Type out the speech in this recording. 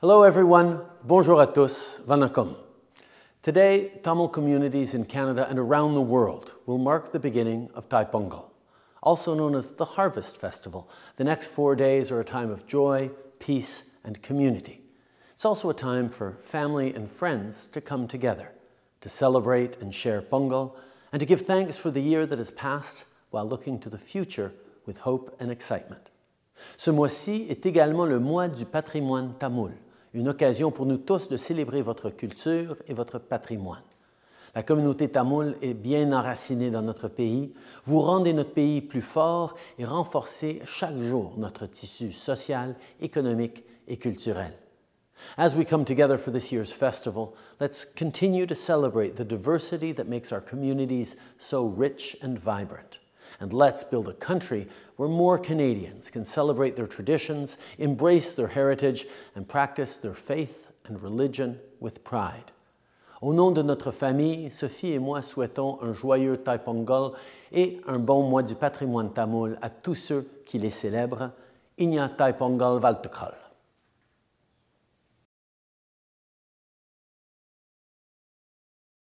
Hello everyone, bonjour à tous, vanakom. Today, Tamil communities in Canada and around the world will mark the beginning of Thai Pongal, also known as the Harvest Festival. The next four days are a time of joy, peace, and community. It's also a time for family and friends to come together, to celebrate and share Pongal, and to give thanks for the year that has passed while looking to the future with hope and excitement. Ce mois-ci est également le mois du patrimoine tamoul, une occasion pour nous tous de célébrer votre culture et votre patrimoine. La communauté tamoule est bien enracinée dans notre pays. Vous rendez notre pays plus fort et renforcez chaque jour notre tissu social, économique et culturel. As we come together for this year's festival, let's continue to celebrate the diversity that makes our communities so rich and vibrant. And let's build a country where more Canadians can celebrate their traditions, embrace their heritage, and practice their faith and religion with pride. Au nom de notre famille, Sophie et moi souhaitons un joyeux Taipongol et un bon mois du patrimoine tamoul à tous ceux qui les célèbrent. Inya Taipongol Valtukal.